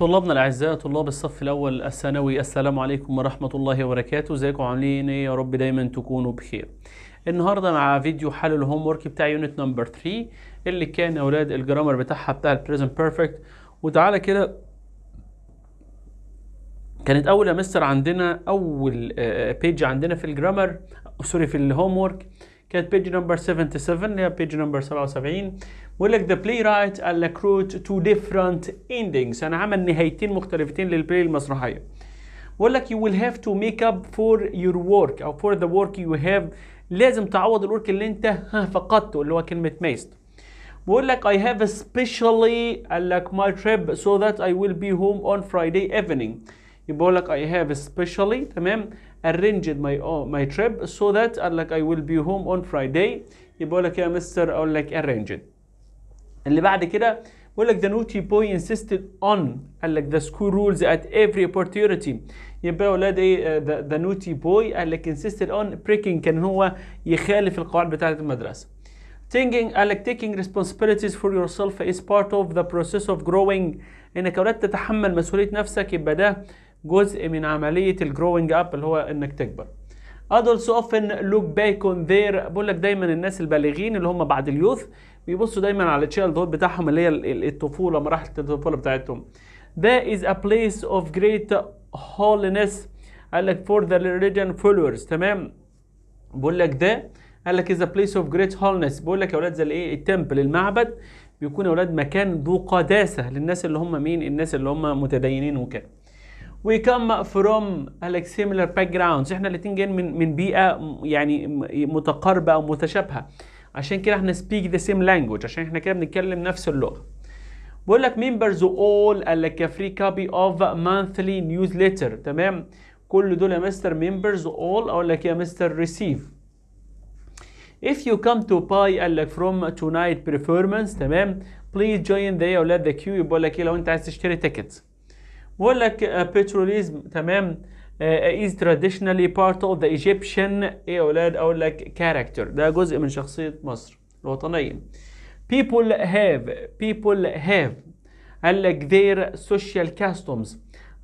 طلابنا الاعزاء طلاب الصف الاول الثانوي السلام عليكم ورحمه الله وبركاته ازيكم عاملين ايه يا رب دايما تكونوا بخير النهارده مع فيديو حل الهوم ورك بتاع يونت نمبر 3 اللي كان يا اولاد الجرامر بتاعها بتاع البريزنت بيرفكت وتعالى كده كانت اول يا مستر عندنا اول بيج آه، آه، عندنا في الجرامر سوري في الهوم ورك كانت بيج نمبر 77 اللي هي بيج نمبر 77 بيقول لك ذا بلاي رايت الكروت تو ديفرنت اندنجز انا عمل نهايتين مختلفتين للبلاي المسرحيه بيقول لك يو ويل هاف تو ميك اب فور يور ورك او فور ذا ورك يو هاف لازم تعوض الورك اللي انت فقدته اللي هو كلمه ميست بقول لك I have especially like my trip so that I will be home on Friday evening يبقول لك I have especially تمام arranged my oh, my trip so that like I will be home on Friday يبقول لك يا مستر اقول لك arranged اللي بعد كده بيقول لك the naughty boy insisted on قال لك the school rules at every opportunity يبقى ولاد ايه the naughty boy قال لك insisted on breaking كان هو يخالف القواعد بتاعت المدرسه thinking قال لك taking responsibilities for yourself is part of the process of growing انك يا ولاد تتحمل مسؤوليه نفسك يبقى ده جزء من عمليه الجروينج اب اللي هو انك تكبر adults often look back on their بقول لك دايما الناس البالغين اللي هم بعد اليوث بيبصوا دايما على تشايلد هود بتاعهم اللي هي الطفوله مراحل الطفوله بتاعتهم There is a place of great holiness قال لك for the religion followers تمام بقول لك ده قال لك is a place of great holiness بقول لك يا اولاد زي الايه التمبل المعبد بيكون يا اولاد مكان ذو قداسه للناس اللي هم مين الناس اللي هم متدينين وكده وي كم فروم لايك سيميلر باك جراوندز احنا الاثنين جايين من من بيئه يعني متقاربه او متشابهه عشان كده احنا سبيك ذا سيم لانجوج عشان احنا كده بنتكلم نفس اللغه بقول لك ممبرز اول لايك فري كوبي اوف مانثلي نيوزليتر تمام كل دول يا مستر ممبرز اول اقول لك يا مستر ريسيف If you come to buy uh, like from tonight performance تمام please join the or let the queue يقول لك ايه لو انت عايز تشتري تيكتس بقول لك بتروليزم تمام is traditionally part of the Egyptian ايه يا اولاد اقول لك character ده جزء من شخصيه مصر الوطنيه people have people have قال لك their social customs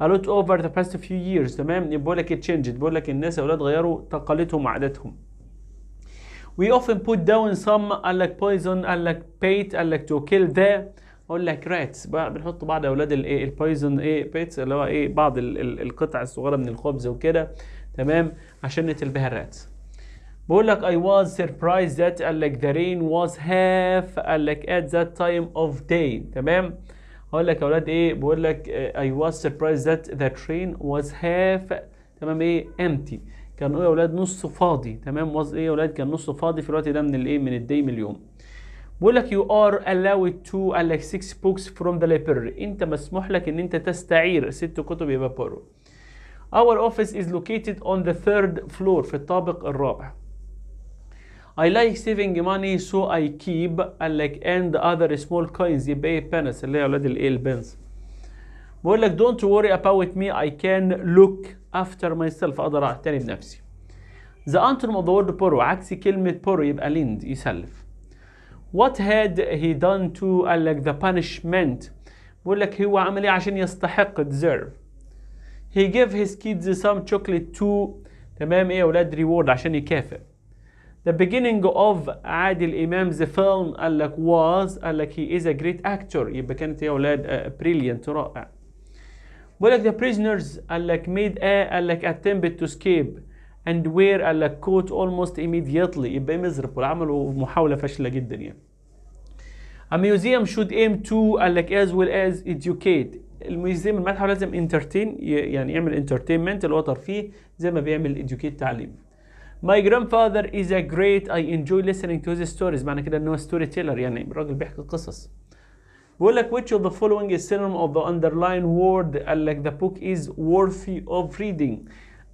a lot over the past few years تمام بقول لك changed بقول لك الناس يا اولاد غيروا تقاليدهم وعاداتهم we often put down some قال لك poison قال لك bait قال لك to kill the اقول لك راتس بنحط بعض اولاد الايه البايزون ايه بيتس إيه، اللي هو ايه بعض القطع الصغيره من الخبز وكده تمام عشان نتلبها الراتس بقول لك I was surprised that قال لك the rain was half قال لك at that time of day تمام هقول لك يا اولاد ايه بقول لك آه، I was surprised that the train was half تمام ايه empty كان ايه يا اولاد نص فاضي تمام was ايه يا اولاد كان نص فاضي في الوقت ده من الايه من الدي من اليوم بيقول لك يو ار allowed to قال لك 6 books from the library انت مسموح لك ان انت تستعير ست كتب يبقى borrow our office is located on the third floor في الطابق الرابع I like saving money so I keep قال لك and other small coins يبقى ايه بنس اللي هي اولاد الايه البنز بقول لك don't worry about me I can look after myself اقدر اعتني بنفسي The antonym of the word borrow عكس كلمة borrow يبقى lend يسلف what had he done to uh, like the punishment بقول لك هو عمل ايه عشان يستحق deserve he gave his kids some chocolate to تمام ايه يا اولاد reward عشان يكافئ the beginning of عادل امام's film قال لك was قال لك he is a great actor يبقى كانت يا اولاد uh, brilliant رائع بقول لك the prisoners قال لك made a قال لك attempt to escape and where قال coat caught almost immediately يبقى miserable عملوا محاولة فاشلة جدا يعني A museum should aim to like as well as educate الميوزيوم المتحف لازم entertain يعني يعمل entertainment اللي هو ترفيه زي ما بيعمل educate تعليم. My grandfather is a great I enjoy listening to his stories معنى كده ان هو ستوري تيلر يعني راجل بيحكي قصص. بيقول لك which of the following is synonym of the underlying word قال لك the book is worthy of reading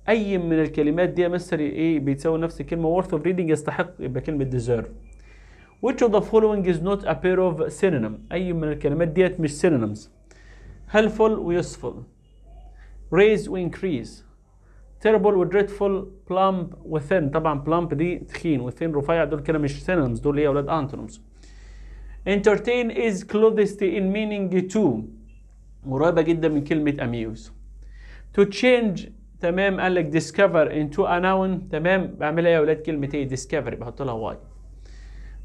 اي من الكلمات دي يا مستر ايه بيتساوي نفس الكلمه worth of reading يستحق يبقى كلمه deserve Which of the following is not a pair of synonym أي من الكلمات ديت مش synonyms helpful وuseful raise وincrease terrible ودreadful plump وthin طبعا plump دي تخين وthin رفيع دول كده مش synonyms دول ايه يا اولاد antonyms entertain is closest in meaning to قريبة جدا من كلمة amuse to change تمام قال لك discover into a noun تمام بعملها يا اولاد كلمة ايه discover بحط لها y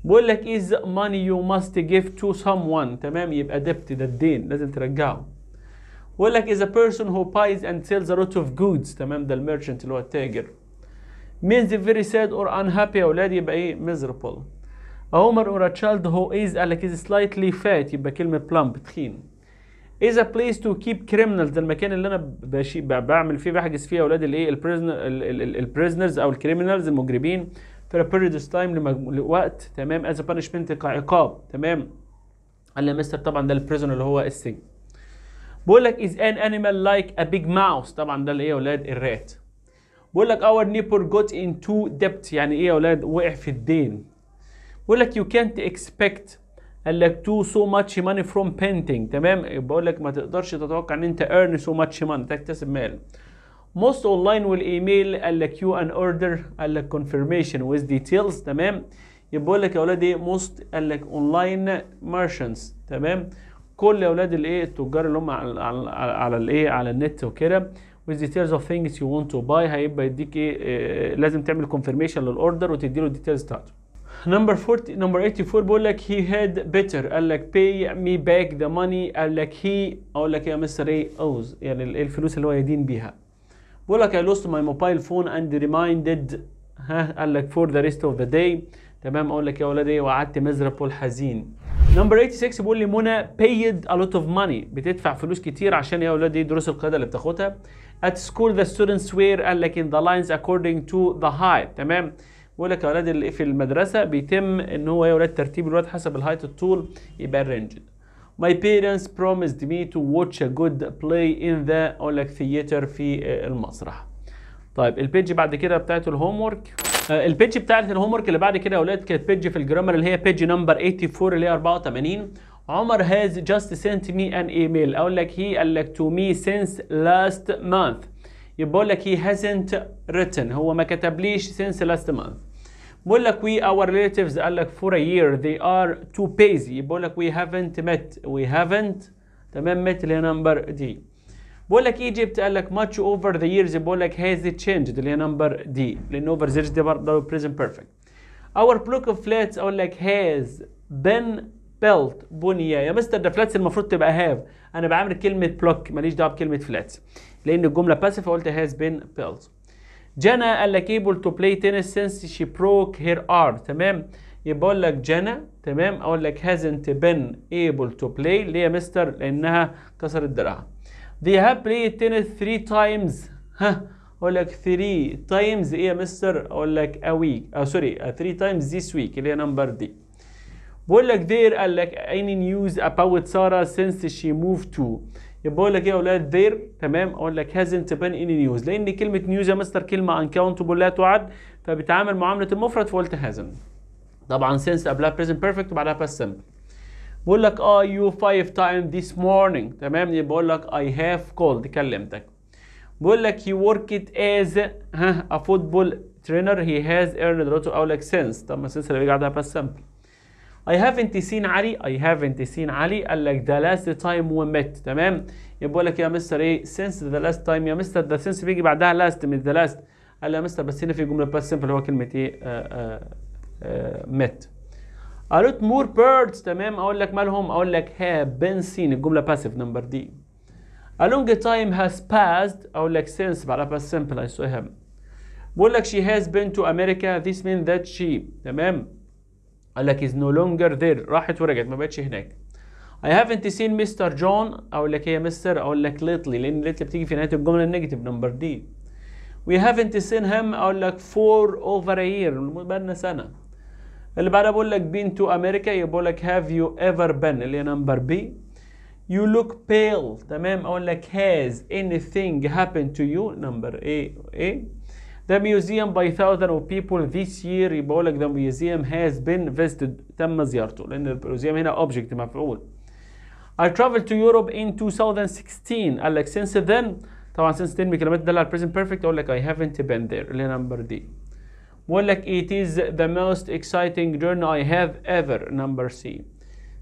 بقول لك is money you must give to someone تمام يبقى debt ده الدين لازم ترجعه بقول لك is a person who buys and sells a lot of goods تمام ده الميرشنت اللي هو التاجر means very sad or unhappy يا اولاد يبقى ايه miserable a woman or a child who is like is slightly fat يبقى كلمة plump تخين is a place to keep criminals ده المكان اللي انا بعمل فيه بحجز فيه يا اولاد الايه البريزنرز او الكريمنالز المجرمين for a period of time لوقت تمام as a punishment كعقاب تمام قال لي مستر طبعا ده البريزون اللي هو السجن بقول لك is an animal like a big mouse طبعا ده الايه يا اولاد الرات بقول لك our neighbor got into debt يعني ايه يا اولاد وقع في الدين بقول لك you can't expect قال لك to so much money from painting تمام بقول لك ما تقدرش تتوقع ان انت earn so much money تكتسب مال موست اونلاين والايميل قال لك كيو ان اوردر قال لك كونفيرميشن ويز ديتيلز تمام يبقى بيقول لك يا اولاد ايه موست قال لك اونلاين مارشنز تمام كل اولاد الايه التجار اللي هم على على الايه على النت وكده ويز ديتيلز اوف ثينجز يو وونت تو باي هيبقى يديك ايه, إيه لازم تعمل كونفيرميشن للاوردر وتدي له الديتيلز بتاعته نمبر 40 نمبر 84 بيقول لك هي هاد بيتر قال لك باي مي باك ذا ماني قال لك هي اقول لك يا مستر ايه اوز يعني الفلوس اللي هو يدين بيها بقول لك I lost my mobile phone and reminded ها قال لك for the rest of the day تمام اقول لك يا ولدي وقعدت مزربول حزين نمبر 86 بيقول لي منى paid a lot of money بتدفع فلوس كتير عشان يا ولدي دروس القياده اللي بتاخدها at school the students wear قال لك in the lines according to the height تمام بيقول لك يا ولاد في المدرسه بيتم ان هو يا ولاد ترتيب الولاد حسب الهايت الطول يبقى الرينج My parents promised me to watch a good play in the اقول theater في آه، المسرح. طيب البيج بعد كده بتاعت الهوم ورك البيج بتاعت الهوم ورك اللي بعد كده يا اولاد كانت بيج في الجرامر اللي هي بيج نمبر 84 اللي هي 84 عمر هاز جاست سنت مي ان ايميل اقول لك هي قال لك تو مي since last month يبقى اقول لك هي هازنت written هو ما كتبليش since last month بقول لك we our relatives قال like for a year they are too busy بقول لك we haven't met we haven't تمام met اللي هي number D بقول Egypt قال لك much over the years بقول لك has it changed اللي هي number D لأن over the years دي برضه present perfect our block of flats قال لك has been built i يا مستر the flats المفروض تبقى have أنا بعمل كلمة block ماليش دعوة بكلمة flats لأن الجملة passive قلت has been built جانا ايبل تو بلاي تنس سينس شي بروك هير ار تمام يبقى اقول لك جانا تمام اقول لك هازنت بن ايبل تو بلاي ليه يا مستر لانها كسرت دراعها دي have بلاي تنس 3 تايمز ها اقول لك 3 تايمز ايه يا مستر اقول لك ا ويك اه سوري 3 تايمز ذيس ويك اللي هي نمبر دي بقول لك دير قال لك اني نيوز اباوت ساره سينس شي موف تو يبقى اقول لك ايه يا اولاد ذير تمام اقول لك هازنت بان اني نيوز لان كلمه نيوز يا مستر كلمه انكاونتبل لا تعد فبتعامل معامله المفرد فقلت هازن طبعا سينس قبلها بريزنت بيرفكت وبعدها باست سمبل بقول لك اي يو فايف تايم ذيس مورنينج تمام يبقى اقول لك اي هاف كولد كلمتك بقول لك هي وركت از ها ا فوتبول ترينر هي هاز ايرند لوت اقول لك سينس طب ما سينس اللي بيجي بعدها باست سمبل I haven't seen علي I haven't seen علي قال لك the last time we met تمام يبقى لك يا مستر ايه since the last time يا مستر the since بيجي بعدها last من the last قال لي يا مستر بس هنا في جمله بس simple هو كلمه ايه آآ آآ met قالت مور بيردز تمام اقول لك مالهم اقول لك have been seen الجمله باسيف نمبر دي A long time has passed اقول لك since بعدها past simple I saw him بقول لك she has been to America this means that she تمام قال لك is no longer there راحت ورجعت ما بقتش هناك I haven't seen Mr. John اقول لك إيه يا مستر اقول لك lately لان lately بتيجي في نهايه الجمله النيجاتيف نمبر دي We haven't seen him اقول لك for over a year بقالنا سنه اللي بعدها بقول لك been to America يبقى بقول لك have you ever been اللي هي نمبر بي You look pale تمام اقول لك has anything happened to you نمبر A A The museum by thousands of people this year يبقى لك the museum has been visited تم زيارته لأن الموزيوم هنا object مفعول. I traveled to Europe in 2016 قال لك since then طبعا since then بكلمات تدل على present perfect اقول لك I haven't been there اللي هي number D. بقول لك it is the most exciting journey I have ever number C.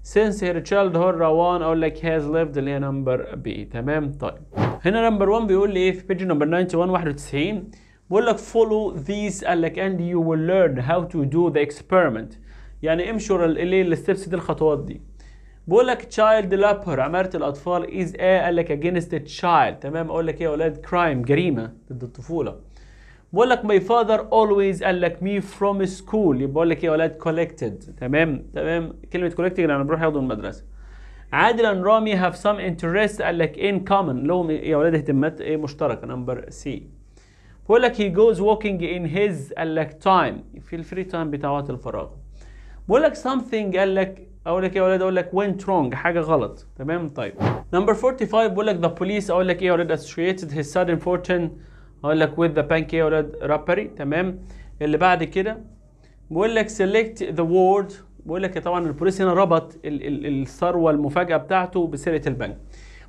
Since her childhood Rawan اقول has lived اللي number B تمام طيب هنا number 1 بيقول لي في page number 91 91 بقول لك follow these قال لك and you will learn how to do the experiment يعني امشوا اللي الستبس دي الخطوات دي بقول لك child labor عمارة الأطفال is a قال لك against a child تمام أقول لك إيه يا أولاد crime جريمة ضد الطفولة بقول لك my father always قال لك me from school يبقى بقول لك إيه يا أولاد collected تمام تمام كلمة collected يعني بروح ياخدوا من المدرسة عادل and رامي have some interest قال لك in common لهم إيه يا أولاد اهتمامات إيه مشتركة number C بقول لك he goes walking in his قال لك time في الفري تايم بتاعه الفراغ بقول لك something قال لك اقول لك ايه يا ولاد اقول لك went wrong حاجه غلط تمام طيب نمبر 45 بقول لك the police اقول لك ايه يا ولاد associated his sudden fortune اقول لك with the bank ايه يا ولاد robbery تمام اللي بعد كده بقول لك select the word بقول لك طبعا البوليس هنا ربط الثروه المفاجاه بتاعته بسرقه البنك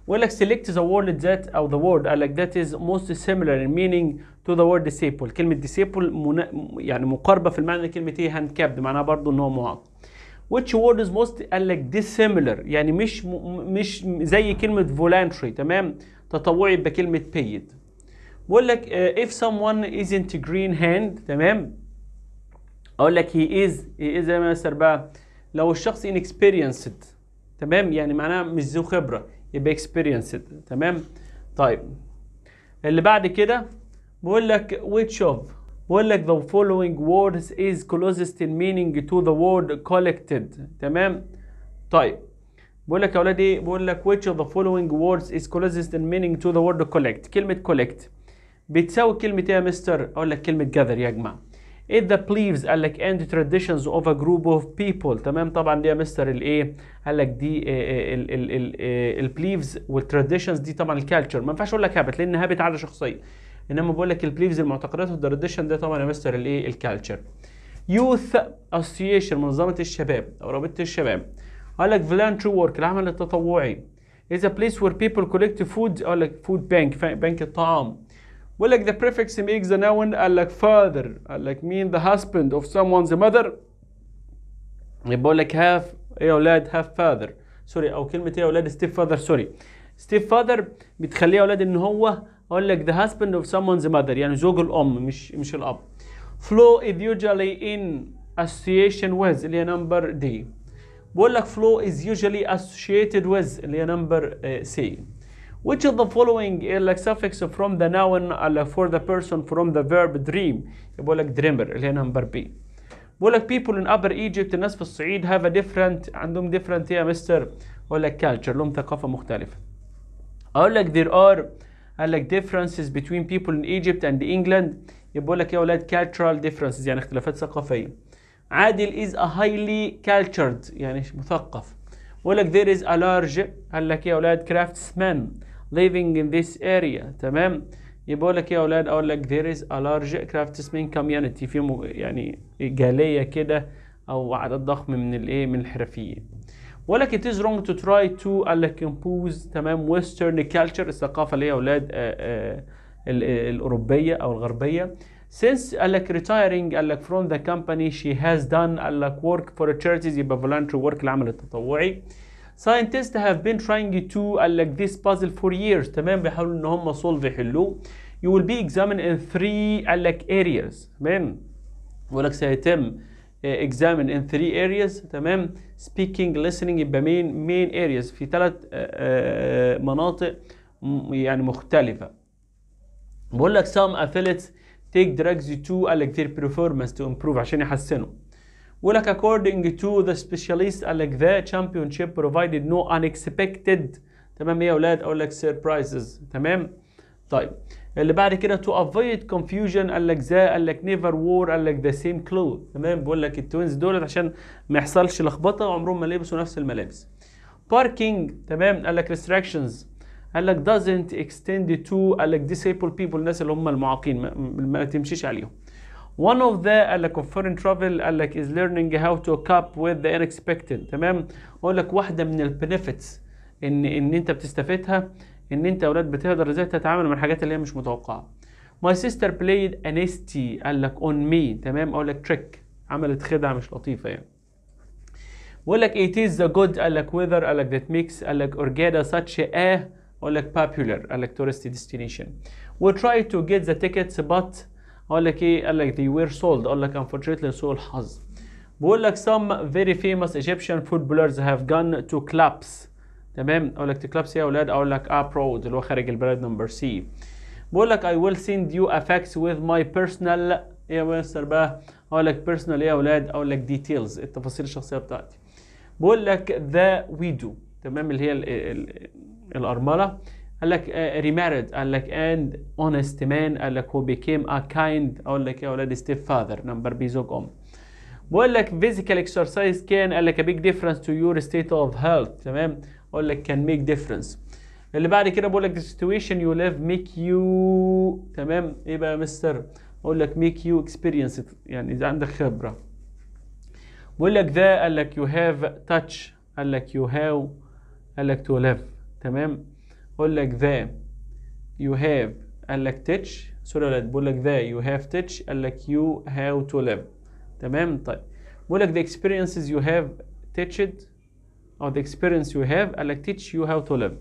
ويقول لك select the word that او the word قال لك that is most similar in meaning to the word disciple كلمة disciple منا... يعني مقاربة في المعنى كلمة ايه handcapped معناها برضو ان هو معاق which word is most قال لك dissimilar يعني مش م... مش زي كلمة voluntary تمام تطوعي بكلمة paid بقول لك uh, if someone isn't green hand تمام اقول لك he is he is زي ما يا مستر بقى لو الشخص inexperienced تمام يعني معناها مش ذو خبره يبقى experienced تمام طيب اللي بعد كده بقول لك which of بقول لك the following words is closest in meaning to the word collected تمام طيب بقول لك يا ولادي بقول لك which of the following words is closest in meaning to the word collect كلمه collect بتساوي كلمه ايه يا مستر اقول لك كلمه gather يا جماعه it the beliefs قال لك and traditions of a group of people تمام طبعا دي يا مستر الايه قال لك دي آه، آه، البليفز والتراديشنز آه، دي طبعا الكالتشر ما ينفعش اقول لك هابت لان هابت عاده شخصيه انما بقول لك البليفز المعتقدات والتراديشن ده طبعا يا مستر الايه الكالتشر يوث اسوسيشن منظمه الشباب او رابطه الشباب قال لك فلانتري ورك العمل التطوعي is a place where people collect food قال لك food bank بنك الطعام Well, like the prefix makes the noun uh, like father, uh, like mean the husband of someone's mother. يبقول لك have يا أولاد have father Sorry. أو كلمة يا أولاد step father سوري step father بتخليه أولاد إن هو أقول لك the husband of someone's mother يعني زوج الأم مش مش الأب. Flow is usually in association with اللي هي number D. بقول لك flow is usually associated with اللي هي number C. Uh, Which of the following is like suffix from the noun for the person from the verb dream يقول لك dreamer اللي هي نمبر بي بقول لك people in upper Egypt الناس في الصعيد have a different عندهم different يا مستر بقول لك culture لهم ثقافة مختلفة اقول لك there are قال لك differences between people in Egypt and England يقول لك يا ولاد cultural differences يعني اختلافات ثقافية عادل is a highly cultured يعني مثقف بقول لك there is a large قال لك يا ولاد craftsman living in this area تمام يبقى اقول لك ايه يا اولاد اقول لك there is a large craftsman community في يعني جاليه كده او عدد ضخم من الايه من الحرفيين ولك it is wrong to try to compose تمام western culture الثقافه اللي هي اولاد الاوروبيه او الغربيه since قال لك retiring قال لك from the company she has done قال لك work for charities يبقى voluntary work العمل التطوعي scientists have been trying to قال لك this puzzle for years تمام بيحاولوا ان هم solve يحلوه you will be examined in three قال لك areas تمام بيقول لك سيتم examine in three areas تمام speaking listening يبقى main main areas في ثلاث مناطق يعني مختلفة بقول لك some athletes take drugs to قال their performance to improve عشان يحسنوا ولك according to the specialist قال لك the championship provided no unexpected تمام يا اولاد اقول لك surprises تمام طيب اللي بعد كده to avoid confusion قال لك ذا قال لك never wore قال لك the same clothes تمام بقول لك التوينز دولت عشان ما يحصلش لخبطه عمرهم ما لبسوا نفس الملابس parking تمام قال لك restrictions قال لك doesn't extend to قال لك disabled people الناس اللي هم المعاقين ما, ما تمشيش عليهم one of the قال لك of foreign travel قال لك is learning how to cope with the unexpected تمام اقول لك واحده من البنفيتس ان ان انت بتستفيدها ان انت يا اولاد بتقدر ازاي تتعامل مع الحاجات اللي هي مش متوقعه my sister played an ST قال لك on me تمام اقول لك trick عملت خدعه مش لطيفه يعني بقول لك it is the good قال لك weather قال لك that makes قال لك orgada such a قال لك popular قال لك tourist destination we try to get the tickets but اقول لك ايه قال لك they were sold اقول لك unfortunately سوء الحظ بقول لك some very famous Egyptian footballers have gone to clubs تمام اقول لك to clubs يا اولاد اقول لك pro اللي هو خارج البلد نمبر سي بقول لك I will send you a fax with my personal ايه يا مستر بقى اقول لك personal يا اولاد اقول لك details التفاصيل الشخصيه بتاعتي بقول لك the widow تمام اللي هي الـ الـ الارمله قال لك ريماريد قال لك اند اونست مان قال لك هو بيكيم ا كايند اقول لك يا اولاد ستيب فاذر نمبر بي زوج ام بقول لك فيزيكال اكسرسايز كان قال لك a big difference to your state of health تمام اقول لك كان ميك ديفرنس اللي بعد كده بقول لك the situation you live make you تمام ايه بقى يا مستر اقول لك make you experience it يعني اذا عندك خبره بقول لك ذا قال لك you have touch قال لك you have قال لك to live تمام قول لك ذا يو هاف قال لك تيتش سوري ولاد بقول لك ذا يو هاف تيتش قال لك يو هاو تو ليف تمام طيب بقول لك ذا اكسبيرينسز يو هاف تيتشد او ذا اكسبيرينس يو هاف قال لك تيتش يو هاو تو ليف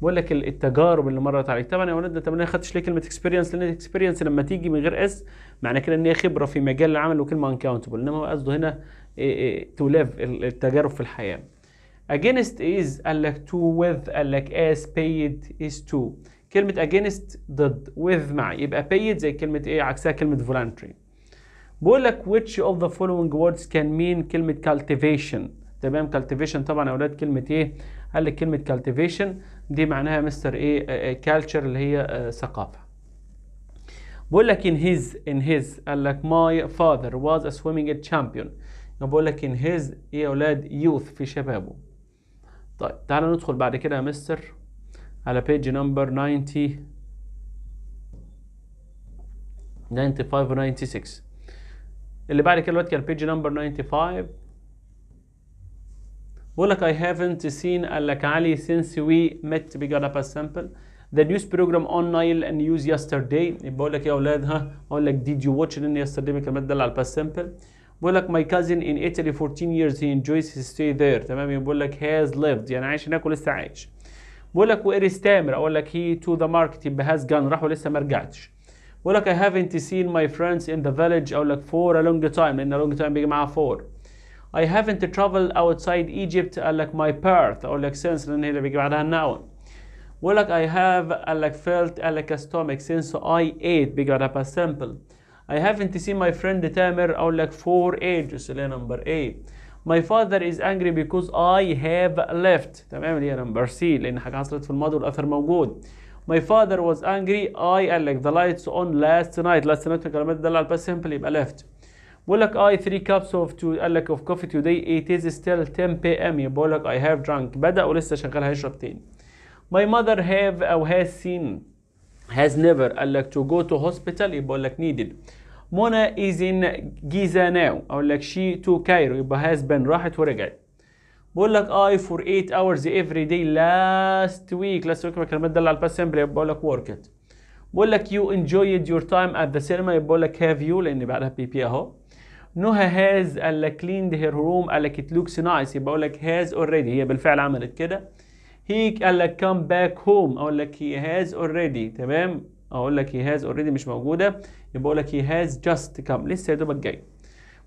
بقول لك التجارب اللي مرت عليك طبعا يا ولاد انت ما خدتش ليه كلمه اكسبيرينس لان اكسبيرينس لما تيجي من غير اس معنى كده ان هي خبره في مجال العمل وكلمه انكاونتبل انما قصده هنا تو إيه، إيه، ليف التجارب في الحياه against is قال لك to with قال لك as paid is to كلمة against ضد with مع يبقى paid زي كلمة ايه عكسها كلمة voluntary بقول لك which of the following words can mean كلمة cultivation تمام cultivation طبعا يا اولاد كلمة ايه قال لك كلمة cultivation دي معناها مستر ايه culture اللي هي ثقافة بقول لك in his in his قال لك my father was a swimming champion بقول لك in his ايه يا اولاد youth في شبابه طيب تعالى ندخل بعد كده يا مستر على بيج نمبر 90 95 و 96 اللي بعد كده دلوقتي كان بيج نمبر 95 بقول لك I haven't seen قال علي since we met we got a sample the news program on Nile and news yesterday يبقى بقول لك يا اولاد ها اقول لك did you watch it yesterday بكلمات دل على الباس sample بقول لك my cousin in Italy 14 years he enjoys his stay there تمام بقول لك has lived يعني عايش هناك ولسه عايش بقول لك where is تامر اقول لك he to the market يبقى has gone راح ولسه ما رجعتش بقول لك I haven't seen my friends in the village اقول لك for a long time لان long time بيجي معاها for I haven't traveled outside Egypt قال لك my birth أقول لك since لأن هنا بيجي بعدها noun بقول لك I have قال لك felt قال لك a stomach since I ate بيجي بعدها past simple I haven't seen my friend Tamer or like four ages اللي هي number A My father is angry because I have left تمام اللي هي number C لأن حاجة حصلت في الماضي والأثر موجود My father was angry I قال لك the lights on last night last night الكلمات تدل على الباس simple يبقى left بقول لك I three cups of two قال لك of coffee today it is still 10 p.m. يبقى بقول لك I have drunk بدأ ولسه شغال هيشرب تاني My mother have or has seen has never قال لك to go to hospital يبقى بقول لك needed منى از ان جيزا ناو اقول لك شي تو كايرو يبقى هاز بن راحت ورجعت بقول لك اي فور 8 اورز افري داي لاست ويك لاست ويك الكلمات دل على الباس سمبل يبقى لك وركت بقول لك يو انجويد يور تايم ات ذا سينما يبقى لك هاف يو لان بعدها بي بي اهو نوها هاز قال لك كليند هير روم قال لك ات لوكس نايس يبقى لك هاز اوريدي هي بالفعل عملت كده هيك قال لك كم باك هوم اقول لك هي هاز اوريدي تمام اقول لك هي هاز اوريدي مش موجوده يبقى يعني لك he has just come لسه يا دوبك جاي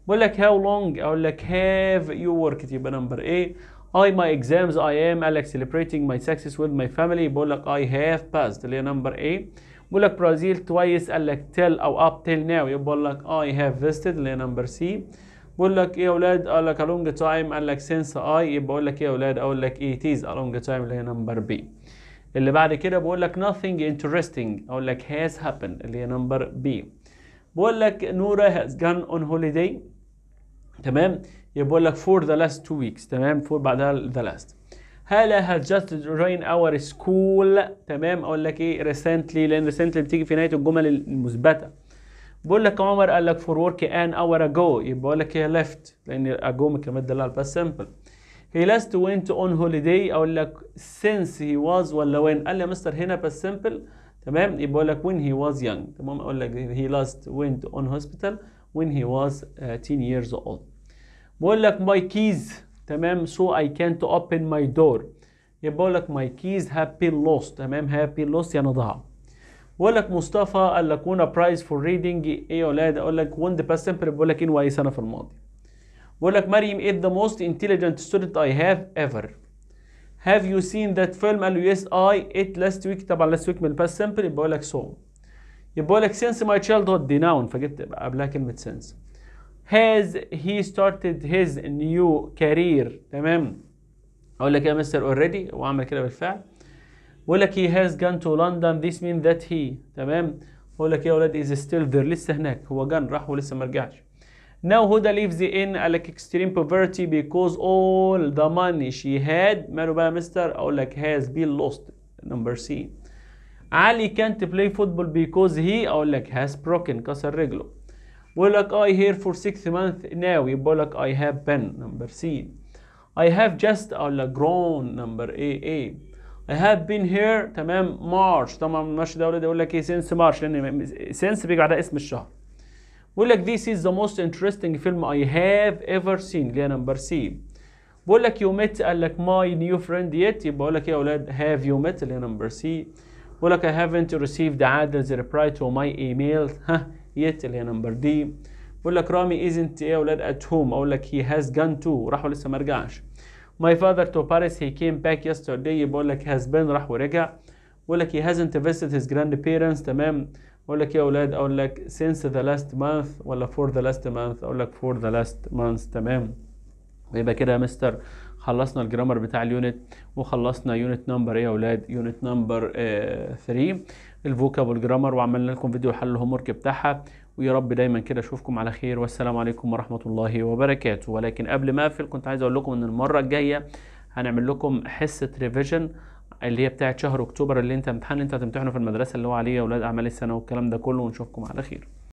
بقول لك how long اقول لك have you worked يبقى نمبر ايه I my exams I am قال celebrating my success with my family بقول لك I have passed اللي هي نمبر ايه بقول لك برازيل twice قال لك till او up till now يبقى بقول لك I have visited اللي هي نمبر سي بقول لك ايه يا اولاد قال لك a long time قال لك since I يبقى اقول لك ايه يا اولاد اقول لك it is a long time اللي هي نمبر بي اللي بعد كده بقول لك nothing interesting اقول لك has happened اللي هي نمبر بي بقول لك نورا has gone on holiday تمام يبقى لك for the last two weeks تمام for بعدها the last هالة has just joined our school تمام اقول لك ايه recently لان recently بتيجي في نهايه الجمل المثبته بقول لك عمر قال لك for work an hour ago يبقى لك هي left لان ago كمان بس simple he last went on holiday اقول لك since he was ولا when قال لي يا مستر هنا بس simple تمام يبقى اقول لك when he was young تمام اقول لك he last went on hospital when he was uh, 10 years old بقول لك my keys تمام so I can't open my door يبقى اقول لك my keys have been lost تمام have been lost يعني ضاع بقول لك مصطفى قال لك won a prize for reading ايه يا اولاد اقول لك won the past simple بقول لك ان واي سنه في الماضي بيقول لك مريم ات the most intelligent student I have ever. Have you seen that film? قال له يس اي ات لاست ويك طبعا لاست ويك من الباست سمبل يبقى اقول لك سو يبقى اقول لك سينس ماي تشايلد هود دي فجبت قبلها كلمه since. has he started his new career تمام اقول لك يا مستر اوريدي واعمل كده بالفعل بيقول لك he has gone to London this means that he تمام بيقول لك يا اولاد is still there لسه هناك هو جن راح ولسه ما رجعش Now Huda leaves the inn قال لك extreme poverty because all the money she had ماله بقى مستر أقول لك has been lost number C علي can't play football because he أقول لك has broken كسر رجله بقول لك I here for six months now يبقى لك I have been number C I have just أقول لك grown number A A I have been here تمام March طبعا March ده أقول لك إيه since March لأن since بيجي بعدها اسم الشهر بقول لك this is the most interesting film I have ever seen اللي انا مرسيه بقول لك you met قال لك my new friend yet يبقى اقول لك يا اولاد have you met اللي انا مرسيه بقول لك I haven't received Adil's reply to my email ها yet اللي هي نمبر دي بقول لك رامي isn't يا اولاد at home اقول لك he has gone to راح ولسه ما رجعش My father to Paris he came back yesterday بقول لك has been راح ورجع بقول لك he hasn't visited his grandparents تمام اقول لك يا اولاد اقول لك since the last month ولا for the last month اقول لك for the last month تمام يبقى كده يا مستر خلصنا الجرامر بتاع اليونت وخلصنا يونت نمبر ايه يا اولاد يونت نمبر 3 الفوكاب والجرامر وعملنا لكم فيديو حل الهوم ورك بتاعها ويا رب دايما كده اشوفكم على خير والسلام عليكم ورحمه الله وبركاته ولكن قبل ما اقفل كنت عايز اقول لكم ان المره الجايه هنعمل لكم حصه ريفيجن اللي هي بتاعت شهر اكتوبر اللي انت امتحان انت هتمتحنه في المدرسه اللي هو عليه اولاد اعمال السنه والكلام ده كله ونشوفكم على خير